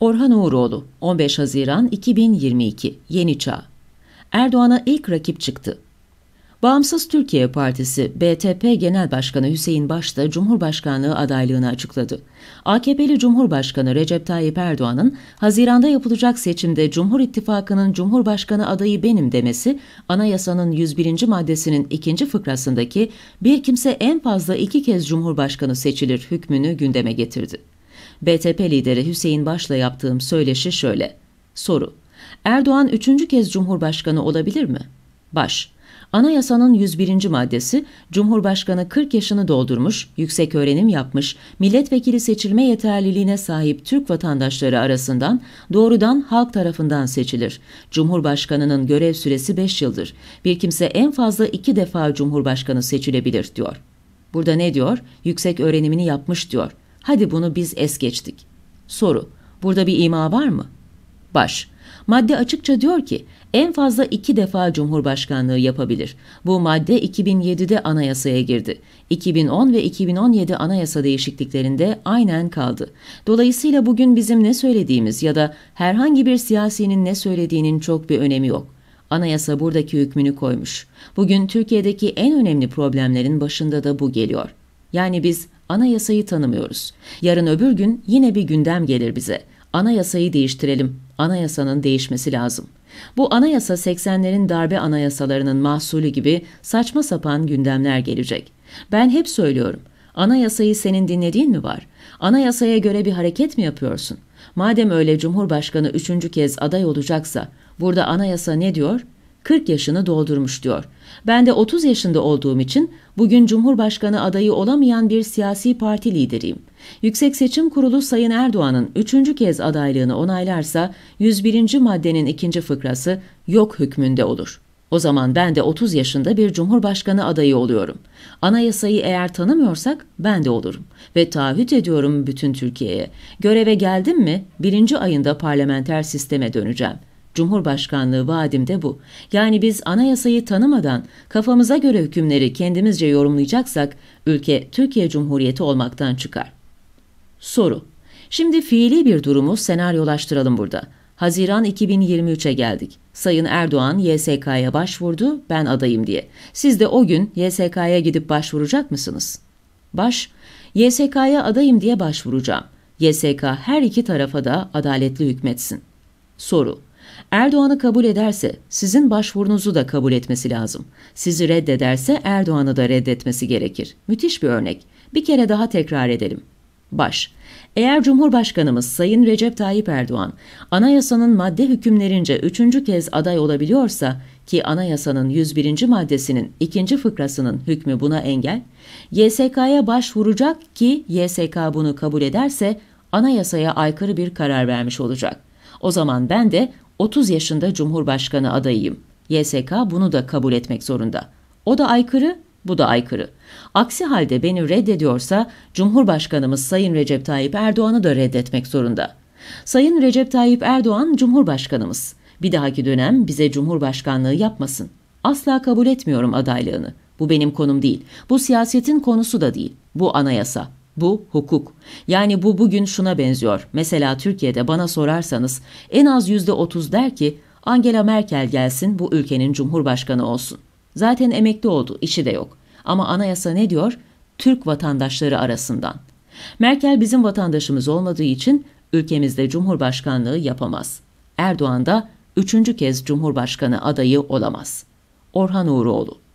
Orhan Uğuroğlu, 15 Haziran 2022, Yeni Çağ. Erdoğan'a ilk rakip çıktı. Bağımsız Türkiye Partisi BTP Genel Başkanı Hüseyin Başta Cumhurbaşkanlığı adaylığını açıkladı. AKP'li Cumhurbaşkanı Recep Tayyip Erdoğan'ın Haziran'da yapılacak seçimde Cumhur İttifakı'nın Cumhurbaşkanı adayı benim demesi, anayasanın 101. maddesinin 2. fıkrasındaki bir kimse en fazla iki kez Cumhurbaşkanı seçilir hükmünü gündeme getirdi. BTP lideri Hüseyin Baş'la yaptığım söyleşi şöyle. Soru. Erdoğan üçüncü kez Cumhurbaşkanı olabilir mi? Baş. Anayasanın 101. maddesi Cumhurbaşkanı 40 yaşını doldurmuş, yüksek öğrenim yapmış, milletvekili seçilme yeterliliğine sahip Türk vatandaşları arasından doğrudan halk tarafından seçilir. Cumhurbaşkanının görev süresi 5 yıldır. Bir kimse en fazla 2 defa Cumhurbaşkanı seçilebilir diyor. Burada ne diyor? Yüksek öğrenimini yapmış diyor. Hadi bunu biz es geçtik. Soru. Burada bir ima var mı? Baş. Madde açıkça diyor ki en fazla iki defa Cumhurbaşkanlığı yapabilir. Bu madde 2007'de anayasaya girdi. 2010 ve 2017 anayasa değişikliklerinde aynen kaldı. Dolayısıyla bugün bizim ne söylediğimiz ya da herhangi bir siyasinin ne söylediğinin çok bir önemi yok. Anayasa buradaki hükmünü koymuş. Bugün Türkiye'deki en önemli problemlerin başında da bu geliyor. Yani biz Anayasayı tanımıyoruz. Yarın öbür gün yine bir gündem gelir bize. Anayasayı değiştirelim. Anayasanın değişmesi lazım. Bu anayasa 80'lerin darbe anayasalarının mahsulü gibi saçma sapan gündemler gelecek. Ben hep söylüyorum. Anayasayı senin dinlediğin mi var? Anayasaya göre bir hareket mi yapıyorsun? Madem öyle Cumhurbaşkanı üçüncü kez aday olacaksa burada anayasa ne diyor? 40 yaşını doldurmuş diyor. Ben de 30 yaşında olduğum için bugün Cumhurbaşkanı adayı olamayan bir siyasi parti lideriyim. Yüksek Seçim Kurulu Sayın Erdoğan'ın üçüncü kez adaylığını onaylarsa 101. maddenin ikinci fıkrası yok hükmünde olur. O zaman ben de 30 yaşında bir cumhurbaşkanı adayı oluyorum. Anayasayı eğer tanımıyorsak ben de olurum. Ve taahhüt ediyorum bütün Türkiye'ye. Göreve geldim mi birinci ayında parlamenter sisteme döneceğim.'' Cumhurbaşkanlığı vaadim de bu. Yani biz anayasayı tanımadan kafamıza göre hükümleri kendimizce yorumlayacaksak ülke Türkiye Cumhuriyeti olmaktan çıkar. Soru. Şimdi fiili bir durumu senaryolaştıralım burada. Haziran 2023'e geldik. Sayın Erdoğan YSK'ya başvurdu, ben adayım diye. Siz de o gün YSK'ya gidip başvuracak mısınız? Baş, YSK'ya adayım diye başvuracağım. YSK her iki tarafa da adaletli hükmetsin. Soru Erdoğan'ı kabul ederse sizin başvurunuzu da kabul etmesi lazım. Sizi reddederse Erdoğan'ı da reddetmesi gerekir. Müthiş bir örnek. Bir kere daha tekrar edelim. Baş. Eğer Cumhurbaşkanımız Sayın Recep Tayyip Erdoğan anayasanın madde hükümlerince üçüncü kez aday olabiliyorsa ki anayasanın 101. maddesinin ikinci fıkrasının hükmü buna engel, YSK'ya başvuracak ki YSK bunu kabul ederse anayasaya aykırı bir karar vermiş olacak. O zaman ben de 30 yaşında Cumhurbaşkanı adayıyım. YSK bunu da kabul etmek zorunda. O da aykırı, bu da aykırı. Aksi halde beni reddediyorsa Cumhurbaşkanımız Sayın Recep Tayyip Erdoğan'ı da reddetmek zorunda. Sayın Recep Tayyip Erdoğan Cumhurbaşkanımız. Bir dahaki dönem bize Cumhurbaşkanlığı yapmasın. Asla kabul etmiyorum adaylığını. Bu benim konum değil. Bu siyasetin konusu da değil. Bu anayasa. Bu hukuk. Yani bu bugün şuna benziyor. Mesela Türkiye'de bana sorarsanız en az yüzde otuz der ki Angela Merkel gelsin bu ülkenin cumhurbaşkanı olsun. Zaten emekli oldu, işi de yok. Ama anayasa ne diyor? Türk vatandaşları arasından. Merkel bizim vatandaşımız olmadığı için ülkemizde cumhurbaşkanlığı yapamaz. Erdoğan da üçüncü kez cumhurbaşkanı adayı olamaz. Orhan Uğuroğlu